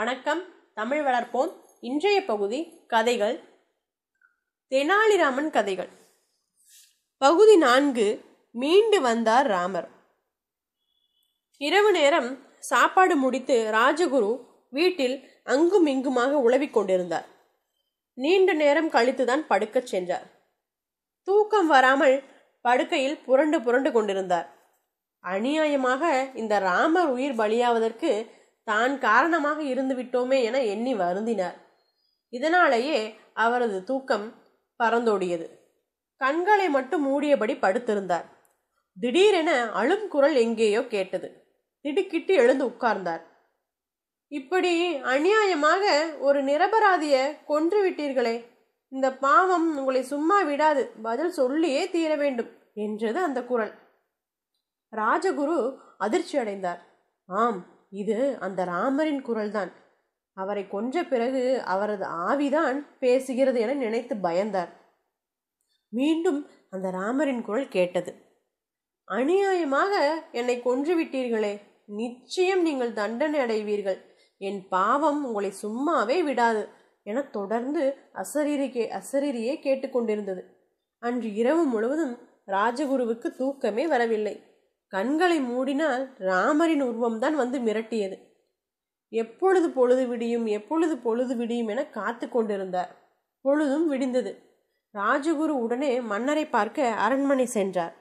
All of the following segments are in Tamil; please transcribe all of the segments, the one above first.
வணக்கம் தமிழ் வளர்ப்போம் இன்றைய பகுதி கதைகள் தெனாலிராமன் கதைகள் பகுதி நான்கு மீண்டு வந்தார் ராமர் இரவு நேரம் சாப்பாடு முடித்து ராஜகுரு வீட்டில் அங்கும் இங்குமாக உழவிக் கொண்டிருந்தார் நீண்ட நேரம் கழித்துதான் படுக்கச் சென்றார் தூக்கம் வராமல் படுக்கையில் புரண்டு புரண்டு கொண்டிருந்தார் அநியாயமாக இந்த ராமர் உயிர் பலியாவதற்கு தான் காரணமாக இருந்து விட்டோமே என எண்ணி வருந்தினார் இதனாலேயே அவரது தூக்கம் பறந்தோடியது கண்களை மட்டும் மூடியபடி படுத்திருந்தார் திடீரென அழும் குரல் எங்கேயோ கேட்டது திடுக்கிட்டு எழுந்து உட்கார்ந்தார் இப்படி அநியாயமாக ஒரு நிரபராதிய கொன்று விட்டீர்களே இந்த பாவம் உங்களை சும்மா விடாது பதில் சொல்லியே தீர வேண்டும் என்றது அந்த குரல் ராஜகுரு அதிர்ச்சி அடைந்தார் ஆம் இது அந்த ராமரின் குரல்தான் அவரை கொன்ற பிறகு அவரது ஆவிதான் பேசுகிறது என நினைத்து பயந்தார் மீண்டும் அந்த ராமரின் குரல் கேட்டது அநியாயமாக என்னை கொன்று விட்டீர்களே நிச்சயம் நீங்கள் தண்டனை அடைவீர்கள் என் பாவம் உங்களை சும்மாவே விடாது என தொடர்ந்து அசரீரிக்கே கே அசரீரியே கேட்டுக்கொண்டிருந்தது அன்று இரவு முழுவதும் ராஜகுருவுக்கு தூக்கமே வரவில்லை கண்களை மூடினால் ராமரின் உருவம்தான் வந்து மிரட்டியது எப்பொழுது பொழுது விடியும் எப்பொழுது பொழுது விடியும் என காத்து கொண்டிருந்தார் பொழுதும் விடிந்தது ராஜகுரு உடனே மன்னரை பார்க்க அரண்மனை சென்றார்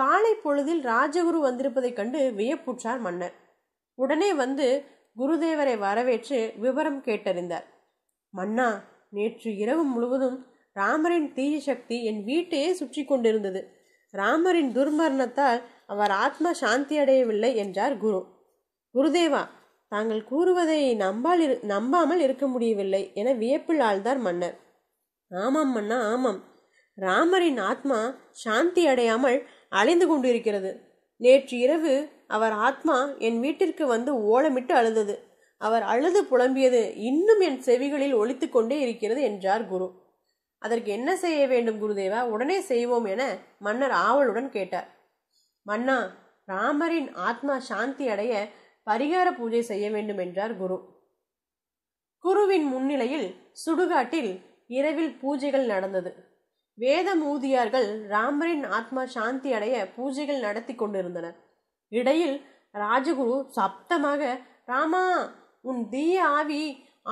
காலை பொழுதில் ராஜகுரு வந்திருப்பதைக் கண்டு வியப்புற்றார் மன்னர் உடனே வந்து குருதேவரை வரவேற்று விவரம் கேட்டறிந்தார் மன்னா நேற்று இரவு முழுவதும் ராமரின் தீய சக்தி என் வீட்டையே சுற்றி கொண்டிருந்தது ராமரின் துர்மரணத்தால் அவர் ஆத்மா சாந்தி அடையவில்லை என்றார் குரு குருதேவா தாங்கள் கூறுவதை நம்பால் நம்பாமல் இருக்க முடியவில்லை என வியப்பில் ஆழ்ந்தார் மன்னர் ஆமாம் மன்னா ஆமாம் ராமரின் ஆத்மா சாந்தி அடையாமல் அலைந்து கொண்டிருக்கிறது நேற்று இரவு அவர் ஆத்மா என் வீட்டிற்கு வந்து ஓலமிட்டு அழுதது அவர் அழுது புலம்பியது இன்னும் என் செவிகளில் ஒழித்து கொண்டே இருக்கிறது என்றார் குரு அதற்கு என்ன செய்ய வேண்டும் குருதேவா உடனே செய்வோம் என மன்னர் ஆவலுடன் கேட்டார் மன்னா ராமரின் ஆத்மா சாந்தி அடைய பரிகார பூஜை செய்ய வேண்டும் என்றார் குரு குருவின் முன்னிலையில் சுடுகாட்டில் இரவில் பூஜைகள் நடந்தது வேத மூதியார்கள் ராமரின் ஆத்மா சாந்தி அடைய பூஜைகள் நடத்தி கொண்டிருந்தனர் இடையில் ராஜகுரு சப்தமாக ராமா உன் தீய ஆவி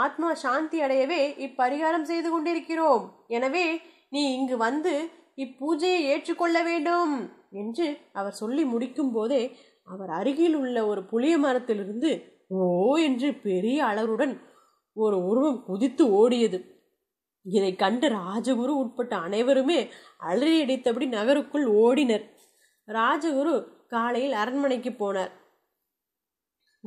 ஆத்மா சாந்தி அடையவே இப்பரிகாரம் செய்து கொண்டிருக்கிறோம் எனவே நீ இங்கு வந்து இப்பூஜையை ஏற்றுக்கொள்ள வேண்டும் என்று அவர் சொல்லி முடிக்கும் போதே அவர் அருகில் உள்ள ஒரு புளிய மரத்திலிருந்து ஓ என்று பெரிய அளவுடன் ஒரு உருவம் குதித்து ஓடியது இதை கண்டு ராஜகுரு உட்பட்ட அனைவருமே அலறியடித்தபடி நகருக்குள் ஓடினர் ராஜகுரு காலையில் அரண்மனைக்கு போனார்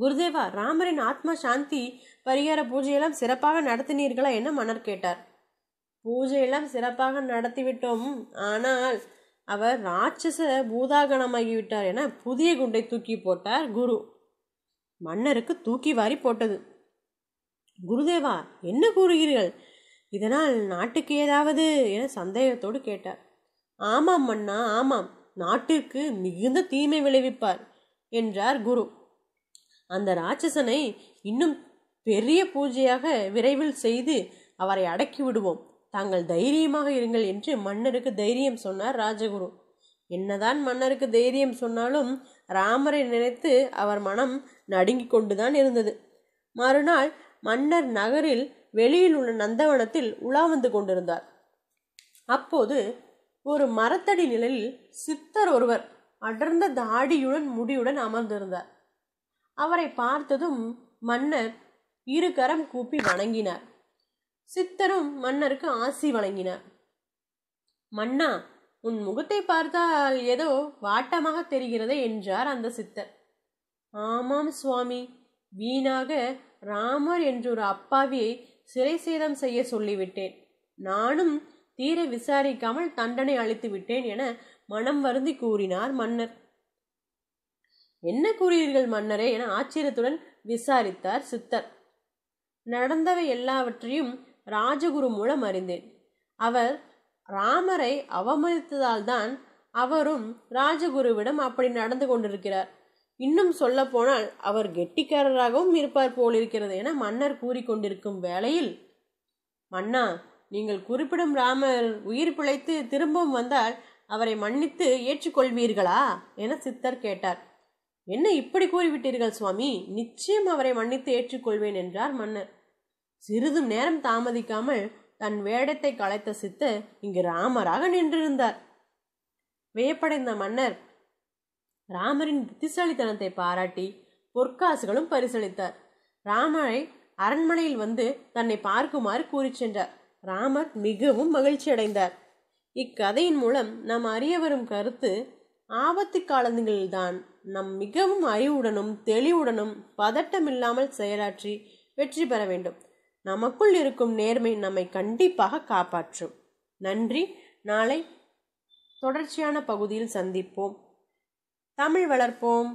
குருதேவா ராமரின் ஆத்மா சாந்தி பரிகார பூஜையெல்லாம் சிறப்பாக நடத்தினீர்களா என மன்னர் கேட்டார் பூஜையெல்லாம் சிறப்பாக நடத்திவிட்டோம் ஆனால் அவர் ராட்சச பூதாகணமாகிவிட்டார் என புதிய குண்டை தூக்கி போட்டார் குரு மன்னருக்கு தூக்கி வாரி போட்டது குருதேவா என்ன கூறுகிறீர்கள் இதனால் நாட்டுக்கு ஏதாவது என சந்தேகத்தோடு கேட்டார் ஆமாம் மன்னா ஆமாம் நாட்டிற்கு மிகுந்த தீமை விளைவிப்பார் என்றார் குரு அந்த ராட்சசனை இன்னும் பெரிய பூஜையாக விரைவில் செய்து அவரை அடக்கி விடுவோம் தாங்கள் தைரியமாக இருங்கள் என்று மன்னருக்கு தைரியம் சொன்னார் ராஜகுரு என்னதான் மன்னருக்கு தைரியம் சொன்னாலும் ராமரை நினைத்து அவர் மனம் நடுங்கிக் கொண்டுதான் இருந்தது மறுநாள் மன்னர் நகரில் வெளியில் உள்ள நந்தவனத்தில் உலா வந்து கொண்டிருந்தார் அப்போது ஒரு மரத்தடி நிழலில் சித்தர் ஒருவர் அடர்ந்த தாடியுடன் முடியுடன் அமர்ந்திருந்தார் அவரை பார்த்ததும் மன்னர் இரு கரம் கூப்பி வணங்கினார் சித்தரும் மன்னருக்கு ஆசி வழங்கினார் மன்னா உன் முகத்தை பார்த்தால் ஏதோ வாட்டமாக தெரிகிறது என்றார் அந்த சித்தர் ஆமாம் சுவாமி வீணாக ராமர் என்றொரு அப்பாவியை சிறை சேதம் செய்ய சொல்லிவிட்டேன் நானும் தீர விசாரிக்காமல் தண்டனை அளித்து விட்டேன் என மனம் வருந்தி கூறினார் மன்னர் என்ன கூறுகிறீர்கள் மன்னரே என ஆச்சரியத்துடன் விசாரித்தார் சித்தர் நடந்தவை எல்லாவற்றையும் ராஜகுரு மூலம் அறிந்தேன் அவர் ராமரை அவமதித்ததால் தான் அவரும் ராஜகுருவிடம் அப்படி நடந்து கொண்டிருக்கிறார் இன்னும் சொல்ல போனால் அவர் கெட்டிக்காரராகவும் இருப்பார் போலிருக்கிறது என மன்னர் கூறிக்கொண்டிருக்கும் வேளையில் மன்னா நீங்கள் குறிப்பிடும் ராமர் உயிர் பிழைத்து திரும்பவும் வந்தால் அவரை மன்னித்து ஏற்றுக்கொள்வீர்களா என சித்தர் கேட்டார் என்ன இப்படி கூறிவிட்டீர்கள் சுவாமி நிச்சயம் அவரை மன்னித்து ஏற்றுக்கொள்வேன் என்றார் மன்னர் சிறிதும் நேரம் தாமதிக்காமல் தன் வேடத்தை களைத்த சித்து இங்கு ராமராக நின்றிருந்தார் வியப்படைந்த மன்னர் ராமரின் புத்திசாலித்தனத்தை பாராட்டி பொற்காசுகளும் பரிசளித்தார் ராமரை அரண்மனையில் வந்து தன்னை பார்க்குமாறு கூறி சென்றார் ராமர் மிகவும் மகிழ்ச்சி அடைந்தார் இக்கதையின் மூலம் நாம் அறிய வரும் கருத்து ஆபத்து காலங்களில்தான் நம் மிகவும் அறிவுடனும் தெளிவுடனும் பதட்டமில்லாமல் செயலாற்றி வெற்றி பெற வேண்டும் நமக்குள் இருக்கும் நேர்மை நம்மை கண்டிப்பாக காப்பாற்றும் நன்றி நாளை தொடர்ச்சியான பகுதியில் சந்திப்போம் தமிழ் வளர்ப்போம்